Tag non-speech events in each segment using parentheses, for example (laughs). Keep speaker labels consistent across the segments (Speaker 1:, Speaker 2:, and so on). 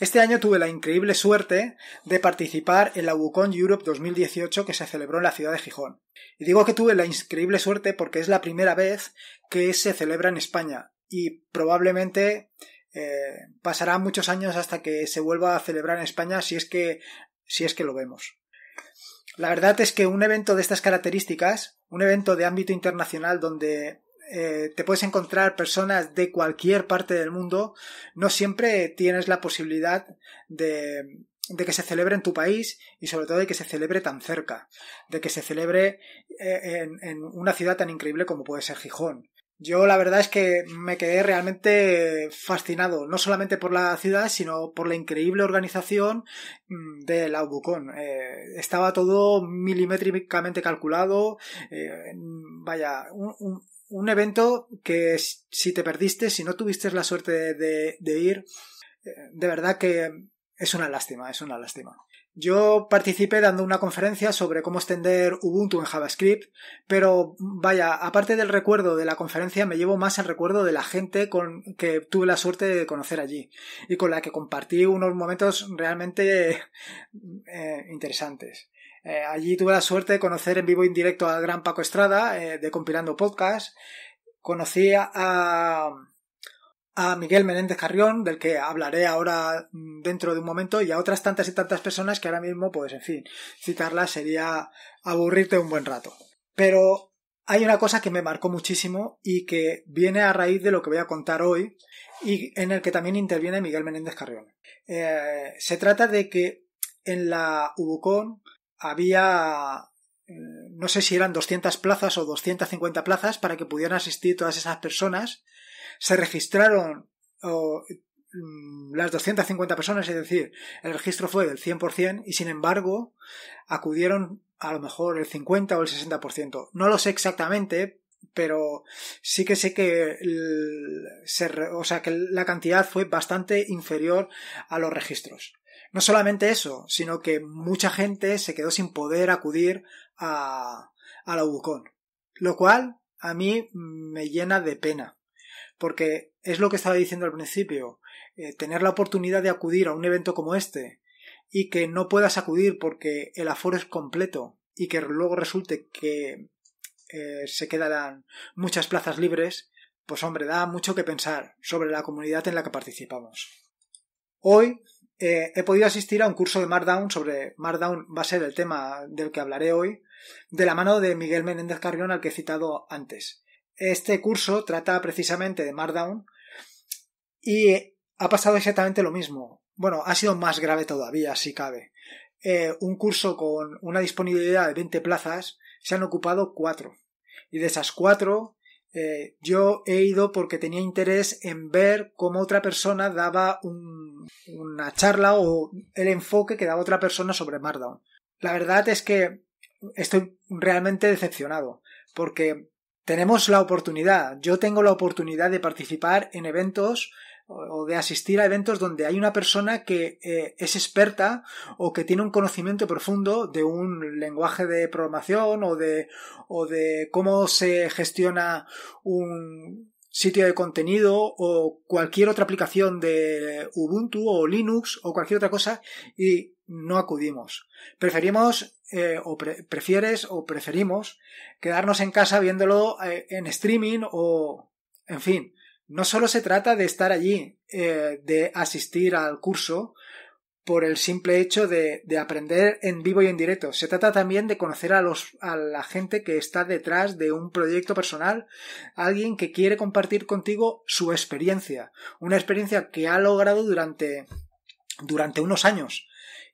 Speaker 1: Este año tuve la increíble suerte de participar en la Wukong Europe 2018 que se celebró en la ciudad de Gijón. Y digo que tuve la increíble suerte porque es la primera vez que se celebra en España y probablemente eh, pasará muchos años hasta que se vuelva a celebrar en España si es que si es que lo vemos. La verdad es que un evento de estas características, un evento de ámbito internacional donde eh, te puedes encontrar personas de cualquier parte del mundo, no siempre tienes la posibilidad de, que se celebre en tu país y sobre todo de que se celebre tan cerca, de que se celebre eh, en, una ciudad tan increíble como puede ser Gijón. Yo la verdad es que me quedé realmente fascinado, no solamente por la ciudad, sino por la increíble organización mm, de la eh, estaba todo milimétricamente calculado, vaya, un, un evento que si te perdiste, si no tuviste la suerte de, ir, eh, de verdad que es una lástima, es una lástima. Yo participé dando una conferencia sobre cómo extender Ubuntu en JavaScript, pero vaya, aparte del recuerdo de la conferencia, me llevo más el recuerdo de la gente con que tuve la suerte de conocer allí y con la que compartí unos momentos realmente (laughs) eh, interesantes. Eh, allí tuve la suerte de conocer en vivo indirecto directo al gran Paco Estrada, eh, de Compilando Podcast. Conocí a, a Miguel Menéndez Carrión, del que hablaré ahora mm, dentro de un momento, y a otras tantas y tantas personas que ahora mismo, pues en fin, citarlas sería aburrirte un buen rato. Pero hay una cosa que me marcó muchísimo y que viene a raíz de lo que voy a contar hoy y en el que también interviene Miguel Menéndez Carrión. Eh, se trata de que en la UBUCON había, eh, no sé si eran 200 plazas o 250 plazas para que pudieran asistir todas esas personas. Se registraron mm, las 250 personas, es decir, el registro fue del 100% y sin embargo acudieron a lo mejor el 50 o el 60%. No lo sé exactamente, pero sí que sé que, o sea, que la cantidad fue bastante inferior a los registros. No solamente eso, sino que mucha gente se quedó sin poder acudir a, a la Ubucon, lo cual a mí me llena de pena, porque es lo que estaba diciendo al principio, eh, tener la oportunidad de acudir a un evento como este y que no puedas acudir porque el aforo es completo y que luego resulte que eh, se quedarán muchas plazas libres, pues hombre, da mucho que pensar sobre la comunidad en la que participamos. Hoy eh, he podido asistir a un curso de Markdown sobre Markdown va a ser el tema del que hablaré hoy, de la mano de Miguel Menéndez Carrión al que he citado antes. Este curso trata precisamente de Markdown y ha pasado exactamente lo mismo. Bueno, ha sido más grave todavía, si cabe. Eh, un curso con una disponibilidad de 20 plazas, se han ocupado 4. Y de esas 4, eh, yo he ido porque tenía interés en ver cómo otra persona daba una charla o el enfoque que daba otra persona sobre Markdown. La verdad es que estoy realmente decepcionado porque tenemos la oportunidad, yo tengo la oportunidad de participar en eventos o de asistir a eventos donde hay una persona que eh, es experta o que tiene un conocimiento profundo de un lenguaje de programación o de, o de cómo se gestiona un sitio de contenido o cualquier otra aplicación de Ubuntu o Linux o cualquier otra cosa y no acudimos. Preferimos eh, o prefieres o preferimos quedarnos en casa viéndolo eh, en streaming o en fin no solo se trata de estar allí, eh, de asistir al curso por el simple hecho de, aprender en vivo y en directo. Se trata también de conocer a, los, a la gente que está detrás de un proyecto personal, alguien que quiere compartir contigo su experiencia, una experiencia que ha logrado durante, durante unos años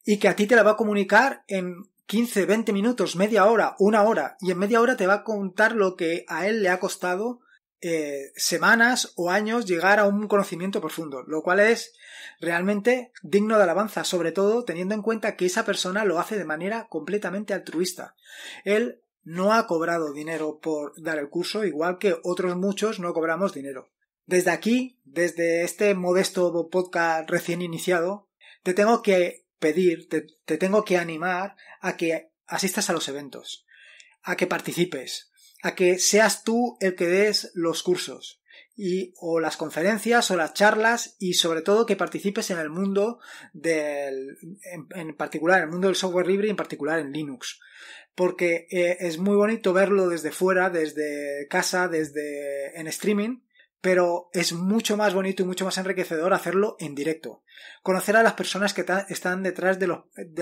Speaker 1: y que a ti te la va a comunicar en 15, 20 minutos, media hora, una hora, y en media hora te va a contar lo que a él le ha costado eh, semanas o años llegar a un conocimiento profundo, lo cual es realmente digno de alabanza, sobre todo teniendo en cuenta que esa persona lo hace de manera completamente altruista. Él no ha cobrado dinero por dar el curso, igual que otros muchos no cobramos dinero. Desde aquí, desde este modesto podcast recién iniciado, te tengo que pedir, te tengo que animar a que asistas a los eventos, a que participes, a que seas tú el que des los cursos y o las conferencias o las charlas y sobre todo que participes en el mundo del en, particular en el mundo del software libre y en particular en Linux porque eh, es muy bonito verlo desde fuera desde casa desde en streaming pero es mucho más bonito y mucho más enriquecedor hacerlo en directo. Conocer a las personas que están detrás del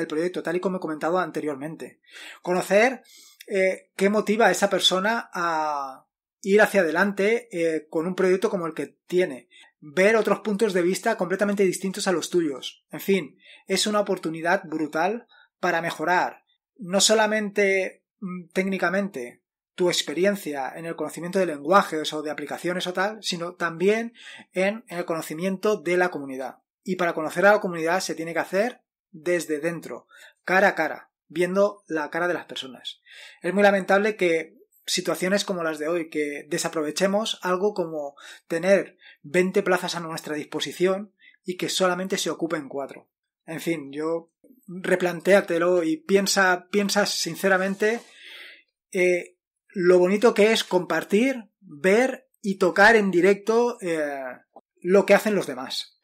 Speaker 1: proyecto, tal y como he comentado anteriormente. Conocer eh, qué motiva a esa persona a ir hacia adelante eh, con un proyecto como el que tiene, ver otros puntos de vista completamente distintos a los tuyos. En fin, es una oportunidad brutal para mejorar, no solamente mm, técnicamente, tu experiencia en el conocimiento de lenguajes o de aplicaciones o tal, sino también en, el conocimiento de la comunidad. Y para conocer a la comunidad se tiene que hacer desde dentro, cara a cara viendo la cara de las personas. Es muy lamentable que situaciones como las de hoy, que desaprovechemos algo como tener 20 plazas a nuestra disposición y que solamente se ocupen cuatro. En fin, yo replantéatelo y piensa, sinceramente eh, lo bonito que es compartir, ver y tocar en directo eh, lo que hacen los demás.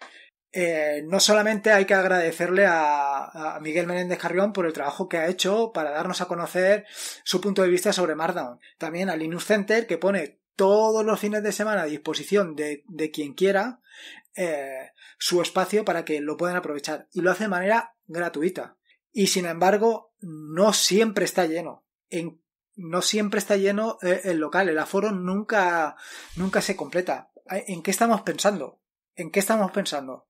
Speaker 1: Eh, no solamente hay que agradecerle a, Miguel Menéndez Carrión por el trabajo que ha hecho para darnos a conocer su punto de vista sobre Markdown, también al Linux Center que pone todos los fines de semana a disposición de, quien quiera eh, su espacio para que lo puedan aprovechar y lo hace de manera gratuita. Y sin embargo, no siempre está lleno. no siempre está lleno eh, el local, el aforo nunca, nunca se completa. ¿En qué estamos pensando? ¿En qué estamos pensando?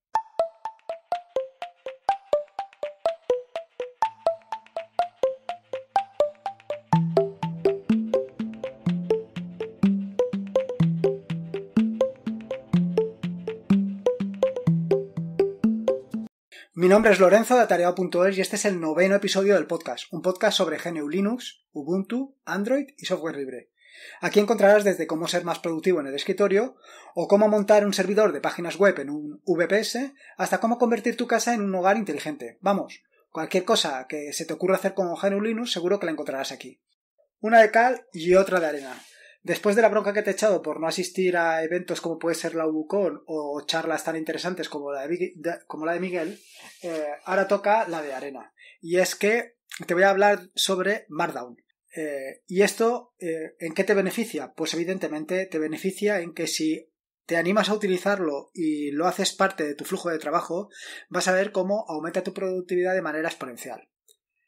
Speaker 1: nombre es Lorenzo de Atareado.es y este es el noveno episodio del podcast, un podcast sobre GNU Linux, Ubuntu, Android y software libre. Aquí encontrarás desde cómo ser más productivo en el escritorio o cómo montar un servidor de páginas web en un VPS hasta cómo convertir tu casa en un hogar inteligente. Vamos, cualquier cosa que se te ocurra hacer con GNU Linux seguro que la encontrarás aquí. Una de cal y otra de arena. Después de la bronca que te he echado por no asistir a eventos como puede ser la UBUCON o charlas tan interesantes como la de, Miguel, eh, ahora toca la de Arena. Y es que te voy a hablar sobre Markdown. Eh, ¿Y esto eh, en qué te beneficia? Pues evidentemente te beneficia en que si te animas a utilizarlo y lo haces parte de tu flujo de trabajo, vas a ver cómo aumenta tu productividad de manera exponencial.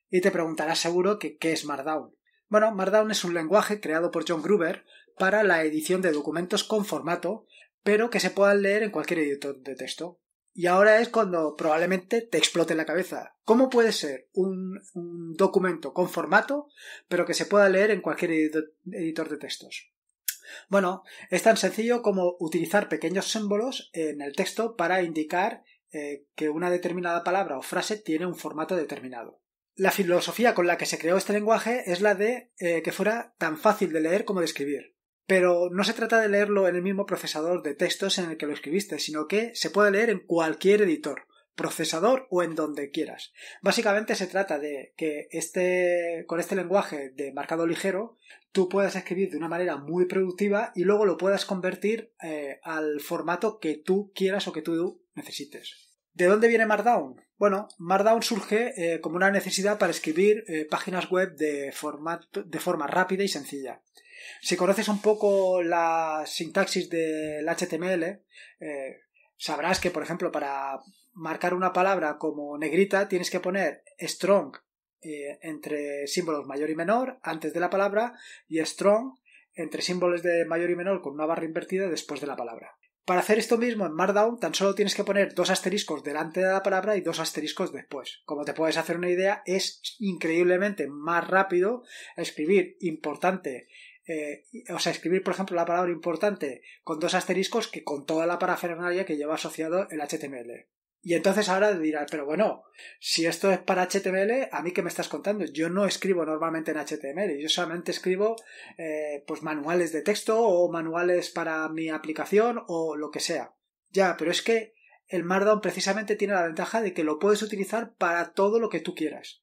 Speaker 1: Y te preguntarás seguro que qué es Markdown. Bueno, Markdown es un lenguaje creado por John Gruber para la edición de documentos con formato, pero que se puedan leer en cualquier editor de texto. Y ahora es cuando probablemente te explote la cabeza. ¿Cómo puede ser un, documento con formato, pero que se pueda leer en cualquier editor de textos? Bueno, es tan sencillo como utilizar pequeños símbolos en el texto para indicar eh, que una determinada palabra o frase tiene un formato determinado. La filosofía con la que se creó este lenguaje es la de eh, que fuera tan fácil de leer como de escribir. Pero no se trata de leerlo en el mismo procesador de textos en el que lo escribiste, sino que se puede leer en cualquier editor, procesador o en donde quieras. Básicamente se trata de que este, con este lenguaje de marcado ligero tú puedas escribir de una manera muy productiva y luego lo puedas convertir eh, al formato que tú quieras o que tú necesites. ¿De dónde viene Markdown? Bueno, Markdown surge eh, como una necesidad para escribir eh, páginas web de, de forma rápida y sencilla. Si conoces un poco la sintaxis del HTML, eh, sabrás que, por ejemplo, para marcar una palabra como negrita tienes que poner strong entre símbolos mayor y menor antes de la palabra y strong entre símbolos de mayor y menor con una barra invertida después de la palabra. Para hacer esto mismo en Markdown tan solo tienes que poner dos asteriscos delante de la palabra y dos asteriscos después. Como te puedes hacer una idea, es increíblemente más rápido escribir importante, eh, o sea, escribir por ejemplo la palabra importante con dos asteriscos que con toda la parafernalia que lleva asociado el HTML. Y entonces ahora dirás, pero bueno, si esto es para HTML, ¿a mí qué me estás contando? Yo no escribo normalmente en HTML, yo solamente escribo eh, pues manuales de texto o manuales para mi aplicación o lo que sea. Ya, pero es que el Markdown precisamente tiene la ventaja de que lo puedes utilizar para todo lo que tú quieras.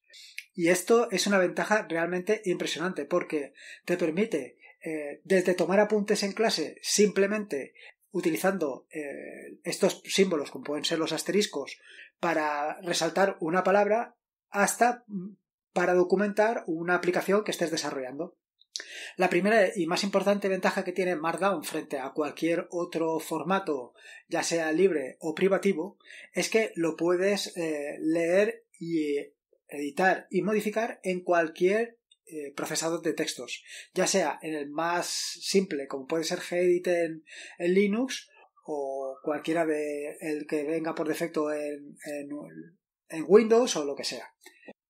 Speaker 1: Y esto es una ventaja realmente impresionante porque te permite eh, desde tomar apuntes en clase simplemente utilizando eh, estos símbolos, como pueden ser los asteriscos, para resaltar una palabra, hasta mm, para documentar una aplicación que estés desarrollando. La primera y más importante ventaja que tiene Markdown frente a cualquier otro formato, ya sea libre o privativo, es que lo puedes eh, leer y eh, editar y modificar en cualquier eh, procesador de textos, ya sea en el más simple, como puede ser Gedit en, en Linux, o cualquiera de el que venga por defecto en, en Windows o lo que sea.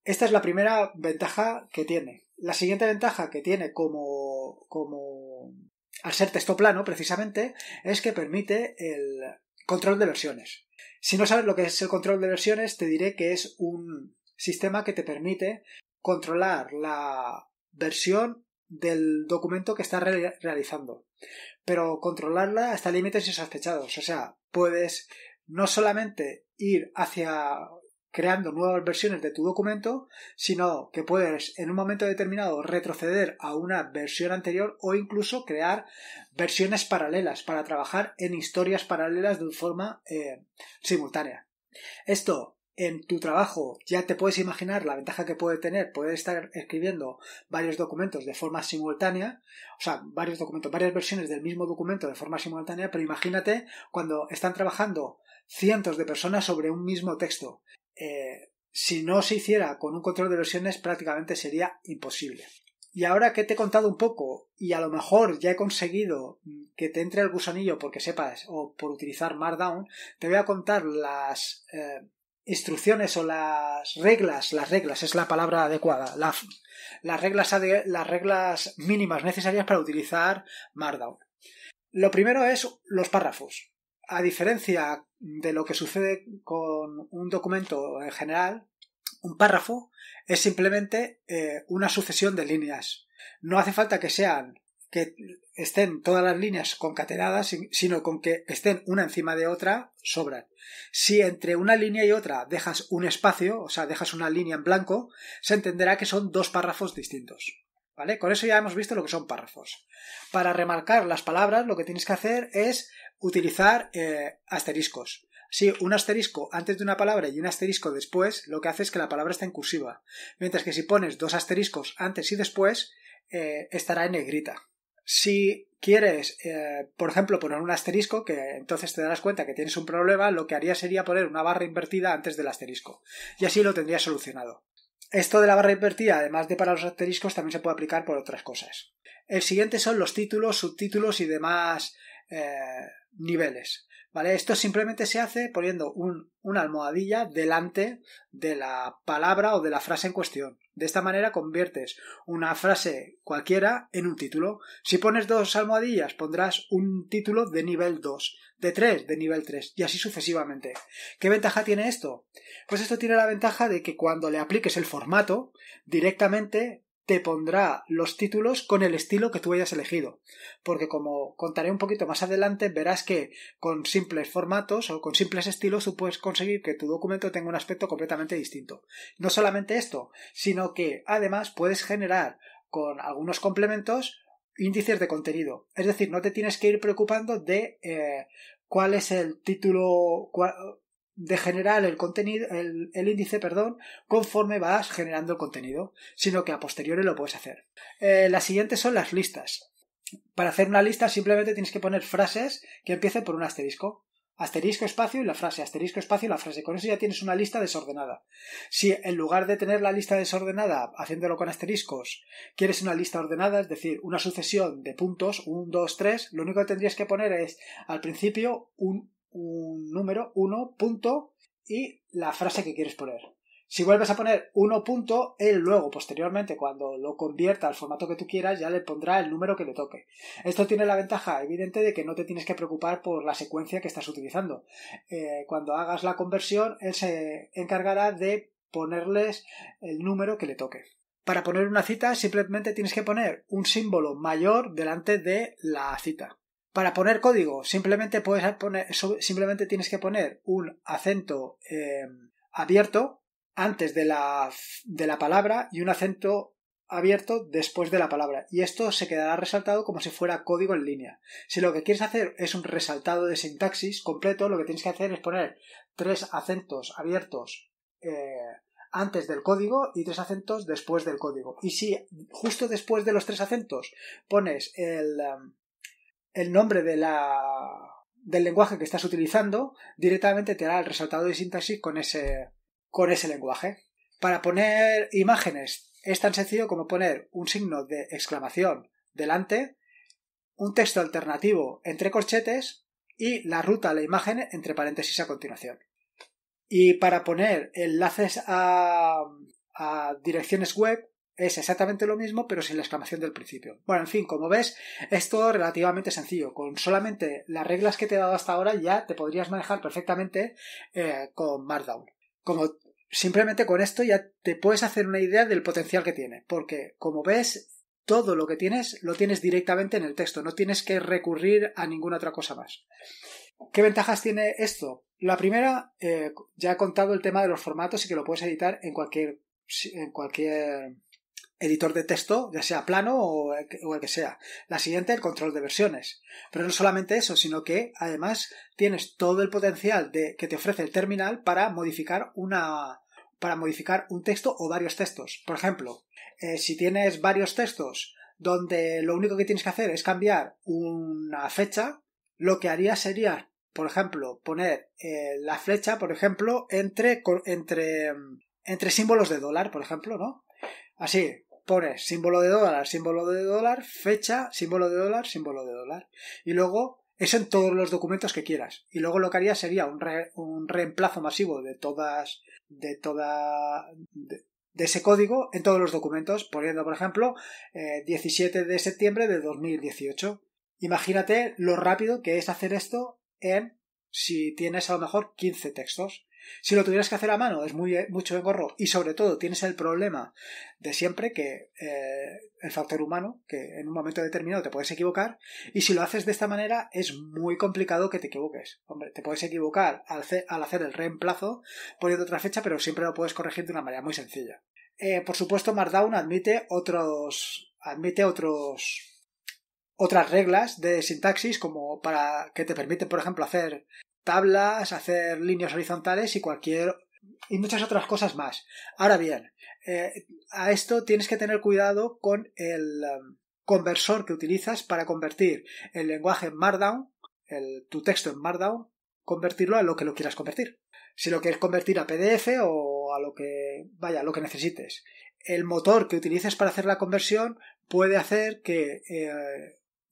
Speaker 1: Esta es la primera ventaja que tiene. La siguiente ventaja que tiene como, como al ser texto plano, precisamente, es que permite el control de versiones. Si no sabes lo que es el control de versiones, te diré que es un sistema que te permite controlar la versión del documento que estás realizando. Pero controlarla hasta límites insospechados. O sea, puedes no solamente ir hacia creando nuevas versiones de tu documento, sino que puedes en un momento determinado retroceder a una versión anterior o incluso crear versiones paralelas para trabajar en historias paralelas de forma eh, simultánea. Esto en tu trabajo ya te puedes imaginar la ventaja que puede tener poder estar escribiendo varios documentos de forma simultánea, o sea, varios documentos, varias versiones del mismo documento de forma simultánea, pero imagínate cuando están trabajando cientos de personas sobre un mismo texto. Eh, si no se hiciera con un control de versiones prácticamente sería imposible. Y ahora que te he contado un poco y a lo mejor ya he conseguido mm, que te entre el gusanillo porque sepas o por utilizar Markdown, te voy a contar las... Eh, instrucciones o las reglas, las reglas es la palabra adecuada, las, reglas, las reglas mínimas necesarias para utilizar Markdown. Lo primero es los párrafos. A diferencia de lo que sucede con un documento en general, un párrafo es simplemente eh, una sucesión de líneas. No hace falta que sean que estén todas las líneas concatenadas, sino con que estén una encima de otra, sobran. Si entre una línea y otra dejas un espacio, o sea, dejas una línea en blanco, se entenderá que son dos párrafos distintos. ¿Vale? Con eso ya hemos visto lo que son párrafos. Para remarcar las palabras, lo que tienes que hacer es utilizar eh, asteriscos. Si un asterisco antes de una palabra y un asterisco después, lo que hace es que la palabra está en cursiva. Mientras que si pones dos asteriscos antes y después, eh, estará en negrita. Si quieres, eh, por ejemplo, poner un asterisco, que entonces te darás cuenta que tienes un problema, lo que haría sería poner una barra invertida antes del asterisco. Y así lo tendrías solucionado. Esto de la barra invertida, además de para los asteriscos, también se puede aplicar por otras cosas. El siguiente son los títulos, subtítulos y demás eh, niveles. Esto simplemente se hace poniendo una almohadilla delante de la palabra o de la frase en cuestión. De esta manera conviertes una frase cualquiera en un título. Si pones dos almohadillas, pondrás un título de nivel 2, de 3, de nivel 3, y así sucesivamente. ¿Qué ventaja tiene esto? Pues esto tiene la ventaja de que cuando le apliques el formato, directamente te pondrá los títulos con el estilo que tú hayas elegido. Porque como contaré un poquito más adelante, verás que con simples formatos o con simples estilos tú puedes conseguir que tu documento tenga un aspecto completamente distinto. No solamente esto, sino que además puedes generar con algunos complementos índices de contenido. Es decir, no te tienes que ir preocupando de eh, cuál es el título, de generar el contenido, el, índice, perdón, conforme vas generando el contenido, sino que a posteriori lo puedes hacer. Eh, las siguientes son las listas. Para hacer una lista simplemente tienes que poner frases que empiecen por un asterisco. Asterisco, espacio y la frase, asterisco, espacio y la frase. Con eso ya tienes una lista desordenada. Si en lugar de tener la lista desordenada haciéndolo con asteriscos, quieres una lista ordenada, es decir, una sucesión de puntos, 1, 2, 3, lo único que tendrías que poner es al principio un un número, 1 punto, y la frase que quieres poner. Si vuelves a poner 1 punto, él luego, posteriormente, cuando lo convierta al formato que tú quieras, ya le pondrá el número que le toque. Esto tiene la ventaja evidente de que no te tienes que preocupar por la secuencia que estás utilizando. Eh, cuando hagas la conversión, él se encargará de ponerles el número que le toque. Para poner una cita simplemente tienes que poner un símbolo mayor delante de la cita. Para poner código, simplemente, puedes poner, simplemente tienes que poner un acento eh, abierto antes de la, de la palabra y un acento abierto después de la palabra. Y esto se quedará resaltado como si fuera código en línea. Si lo que quieres hacer es un resaltado de sintaxis completo, lo que tienes que hacer es poner tres acentos abiertos eh, antes del código y tres acentos después del código. Y si justo después de los tres acentos pones el, um, el nombre del lenguaje que estás utilizando, directamente te hará el resultado de sintaxis con ese, con ese lenguaje. Para poner imágenes es tan sencillo como poner un signo de exclamación delante, un texto alternativo entre corchetes y la ruta a la imagen entre paréntesis a continuación. Y para poner enlaces a direcciones web es exactamente lo mismo, pero sin la exclamación del principio. Bueno, en fin, como ves, es todo relativamente sencillo. Con solamente las reglas que te he dado hasta ahora ya te podrías manejar perfectamente eh, con Markdown. Como simplemente con esto ya te puedes hacer una idea del potencial que tiene, porque como ves, todo lo que tienes lo tienes directamente en el texto, no tienes que recurrir a ninguna otra cosa más. ¿Qué ventajas tiene esto? La primera, eh, ya he contado el tema de los formatos y que lo puedes editar en cualquier en cualquier editor de texto, ya sea plano o el, que, sea. La siguiente, el control de versiones. Pero no solamente eso, sino que además tienes todo el potencial de, que te ofrece el terminal para modificar una, para modificar un texto o varios textos. Por ejemplo, eh, si tienes varios textos donde lo único que tienes que hacer es cambiar una fecha, lo que haría sería, por ejemplo, poner eh, la flecha, por ejemplo, entre, entre, mm, entre símbolos de dólar, por ejemplo, ¿no? Así, pones símbolo de dólar, símbolo de dólar, fecha, símbolo de dólar, símbolo de dólar. Y luego eso en todos los documentos que quieras. Y luego lo que haría sería un, reemplazo masivo de todas, de toda, de, ese código en todos los documentos, poniendo, por ejemplo, 17 eh, de septiembre de 2018. Imagínate lo rápido que es hacer esto en si tienes a lo mejor 15 textos. Si lo tuvieras que hacer a mano es muy, eh, mucho engorro y sobre todo tienes el problema de siempre que eh, el factor humano, que en un momento determinado te puedes equivocar y si lo haces de esta manera es muy complicado que te equivoques. Hombre, te puedes equivocar al, hacer el reemplazo poniendo otra fecha, pero siempre lo puedes corregir de una manera muy sencilla. Eh, por supuesto, Markdown admite otros admite otros otras reglas de sintaxis como para que te permite por ejemplo, hacer tablas, hacer líneas horizontales y cualquier y muchas otras cosas más. Ahora bien, eh, a esto tienes que tener cuidado con el um, conversor que utilizas para convertir el lenguaje en Markdown, tu texto en Markdown, convertirlo a lo que lo quieras convertir. Si lo quieres convertir a PDF o a lo que vaya, lo que necesites. El motor que utilices para hacer la conversión puede hacer que eh,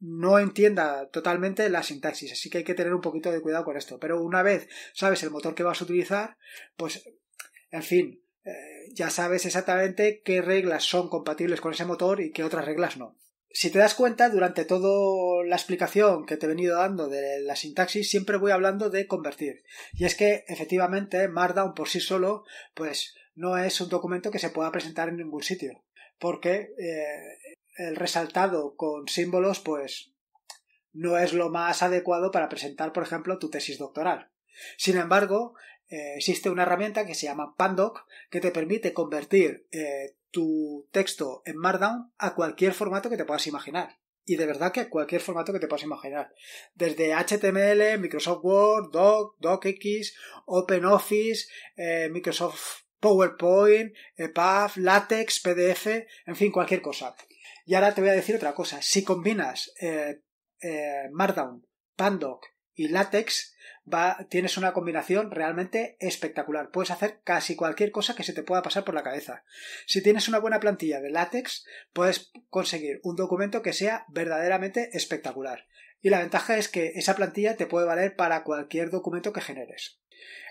Speaker 1: no entienda totalmente la sintaxis, así que hay que tener un poquito de cuidado con esto. Pero una vez sabes el motor que vas a utilizar, pues, en fin, eh, ya sabes exactamente qué reglas son compatibles con ese motor y qué otras reglas no. Si te das cuenta, durante toda la explicación que te he venido dando de la sintaxis, siempre voy hablando de convertir. Y es que, efectivamente, Markdown por sí solo, pues, no es un documento que se pueda presentar en ningún sitio porque eh, el resaltado con símbolos, pues no es lo más adecuado para presentar, por ejemplo, tu tesis doctoral. Sin embargo, eh, existe una herramienta que se llama Pandoc que te permite convertir eh, tu texto en Markdown a cualquier formato que te puedas imaginar. Y de verdad que a cualquier formato que te puedas imaginar. Desde HTML, Microsoft Word, Doc, DocX, OpenOffice, eh, Microsoft PowerPoint, EPUB, LaTeX, PDF, en fin, cualquier cosa. Y ahora te voy a decir otra cosa. Si combinas eh, eh, Markdown, Pandoc y Latex, va, tienes una combinación realmente espectacular. Puedes hacer casi cualquier cosa que se te pueda pasar por la cabeza. Si tienes una buena plantilla de Latex, puedes conseguir un documento que sea verdaderamente espectacular. Y la ventaja es que esa plantilla te puede valer para cualquier documento que generes.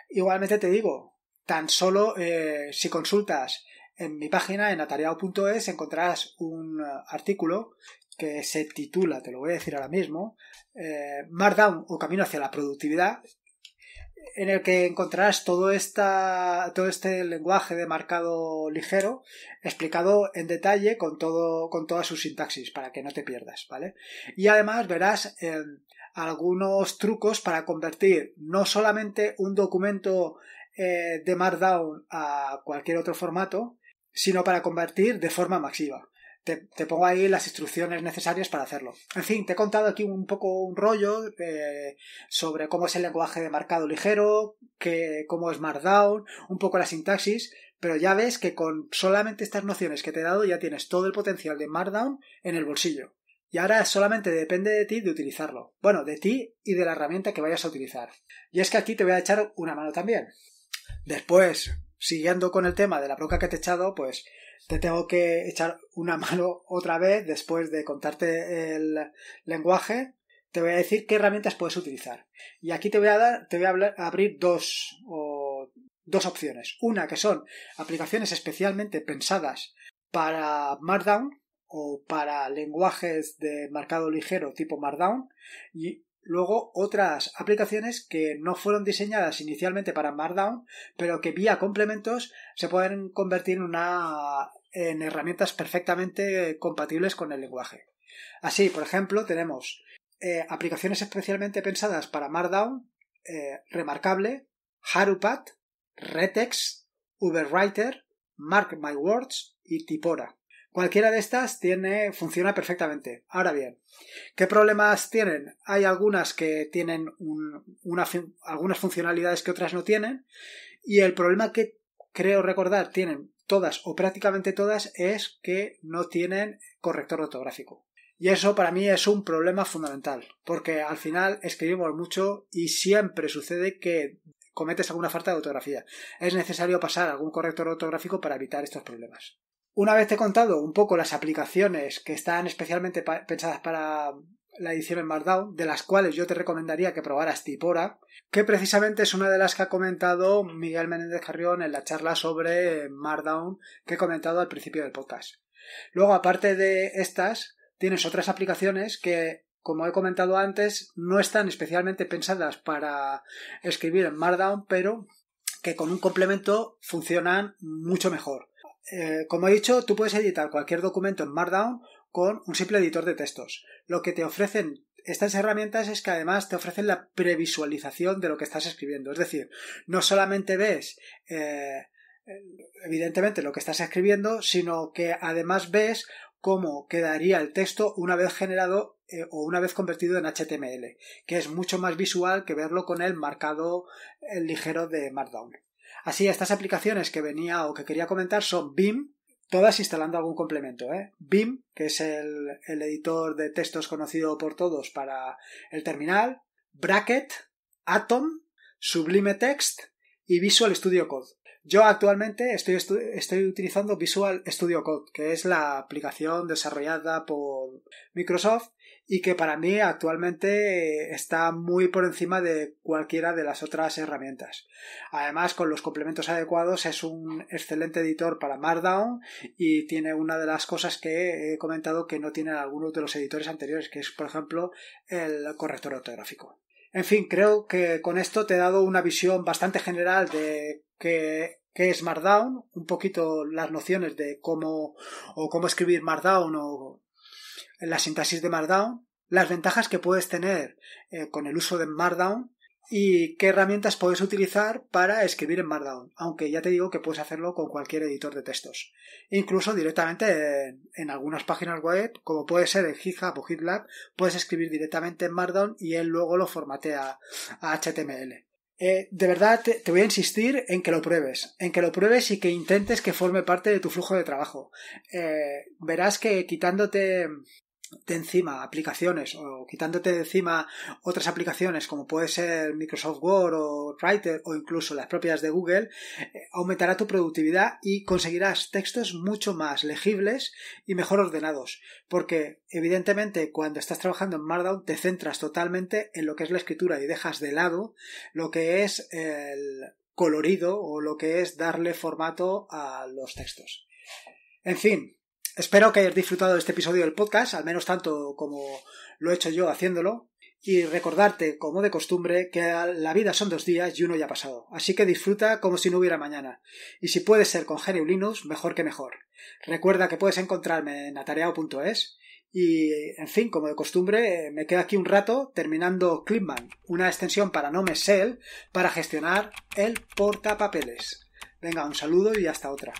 Speaker 1: Igualmente te digo, tan solo eh, si consultas en mi página, en atareado.es, encontrarás un eh, artículo que se titula, te lo voy a decir ahora mismo, eh, Markdown o Camino hacia la Productividad, en el que encontrarás todo, esta, todo este lenguaje de marcado ligero explicado en detalle con, todo, con toda su sintaxis para que no te pierdas, ¿vale? Y además verás eh, algunos trucos para convertir no solamente un documento de Markdown a cualquier otro formato, sino para convertir de forma masiva. Te, pongo ahí las instrucciones necesarias para hacerlo. En fin, te he contado aquí un poco un rollo eh, sobre cómo es el lenguaje de marcado ligero, que, cómo es Markdown, un poco la sintaxis, pero ya ves que con solamente estas nociones que te he dado ya tienes todo el potencial de Markdown en el bolsillo. Y ahora solamente depende de ti de utilizarlo. Bueno, de ti y de la herramienta que vayas a utilizar. Y es que aquí te voy a echar una mano también. Después, siguiendo con el tema de la broca que te he echado, pues te tengo que echar una (laughs) mano otra vez después de contarte el lenguaje. Te voy a decir qué herramientas puedes utilizar. Y aquí te voy a dar, te voy a abrir dos dos opciones. Una que son aplicaciones especialmente pensadas para Markdown o para lenguajes de marcado ligero tipo Markdown y luego otras aplicaciones que no fueron diseñadas inicialmente para Markdown, pero que vía complementos se pueden convertir en, herramientas perfectamente compatibles con el lenguaje. Así, por ejemplo, tenemos eh, aplicaciones especialmente pensadas para Markdown, eh, Remarkable, Harupat, Retex, Uberwriter, Mark My Words y Tipora. Cualquiera de estas tiene, funciona perfectamente. Ahora bien, ¿qué problemas tienen? Hay algunas que tienen algunas funcionalidades que otras no tienen. Y el problema que creo recordar tienen todas o prácticamente todas es que no tienen corrector ortográfico. Y eso para mí es un problema fundamental, porque al final escribimos mucho y siempre sucede que cometes alguna falta de ortografía. Es necesario pasar algún corrector ortográfico para evitar estos problemas. Una vez te he contado un poco las aplicaciones que están especialmente pensadas para la edición en Markdown, de las cuales yo te recomendaría que probaras Tipora, que precisamente es una de las que ha comentado Miguel Menéndez Carrión en la charla sobre Markdown que he comentado al principio del podcast. Luego, aparte de estas, tienes otras aplicaciones que, como he comentado antes, no están especialmente pensadas para escribir en Markdown, pero que con un complemento funcionan mucho mejor. Eh, como he dicho, tú puedes editar cualquier documento en Markdown con un simple editor de textos. Lo que te ofrecen estas herramientas es que además te ofrecen la previsualización de lo que estás escribiendo. Es decir, no solamente ves eh, evidentemente lo que estás escribiendo, sino que además ves cómo quedaría el texto una vez generado eh, o una vez convertido en HTML, que es mucho más visual que verlo con el marcado ligero de Markdown. Así, estas aplicaciones que venía o que quería comentar son BIM, todas instalando algún complemento. BIM, ¿eh? que es el, editor de textos conocido por todos para el terminal, Bracket, Atom, Sublime Text y Visual Studio Code. Yo actualmente estoy, utilizando Visual Studio Code, que es la aplicación desarrollada por Microsoft y que para mí actualmente eh, está muy por encima de cualquiera de las otras herramientas. Además, con los complementos adecuados es un excelente editor para Markdown y tiene una de las cosas que he comentado que no tienen algunos de los editores anteriores, que es por ejemplo el corrector ortográfico. En fin, creo que con esto te he dado una visión bastante general de qué, es Markdown, un poquito las nociones de cómo o cómo escribir Markdown o la sintaxis de Markdown, las ventajas que puedes tener eh, con el uso de Markdown y qué herramientas puedes utilizar para escribir en Markdown, aunque ya te digo que puedes hacerlo con cualquier editor de textos, incluso directamente en, algunas páginas web, como puede ser en GitHub o GitLab, puedes escribir directamente en Markdown y él luego lo formatea a HTML. Eh, de verdad te, voy a insistir en que lo pruebes, en que lo pruebes y que intentes que forme parte de tu flujo de trabajo. Eh, verás que quitándote de encima aplicaciones o quitándote de encima otras aplicaciones como puede ser Microsoft Word o Writer o incluso las propias de Google, eh, aumentará tu productividad y conseguirás textos mucho más legibles y mejor ordenados. Porque evidentemente cuando estás trabajando en Markdown te centras totalmente en lo que es la escritura y dejas de lado lo que es el colorido o lo que es darle formato a los textos. En fin, Espero que hayas disfrutado de este episodio del podcast, al menos tanto como lo he hecho yo haciéndolo, y recordarte, como de costumbre, que la vida son dos días y uno ya ha pasado, así que disfruta como si no hubiera mañana, y si puedes ser con genio Linux, mejor que mejor. Recuerda que puedes encontrarme en atareado.es y, en fin, como de costumbre, me quedo aquí un rato terminando Clipman, una extensión para me para gestionar el portapapeles. Venga, un saludo y hasta otra.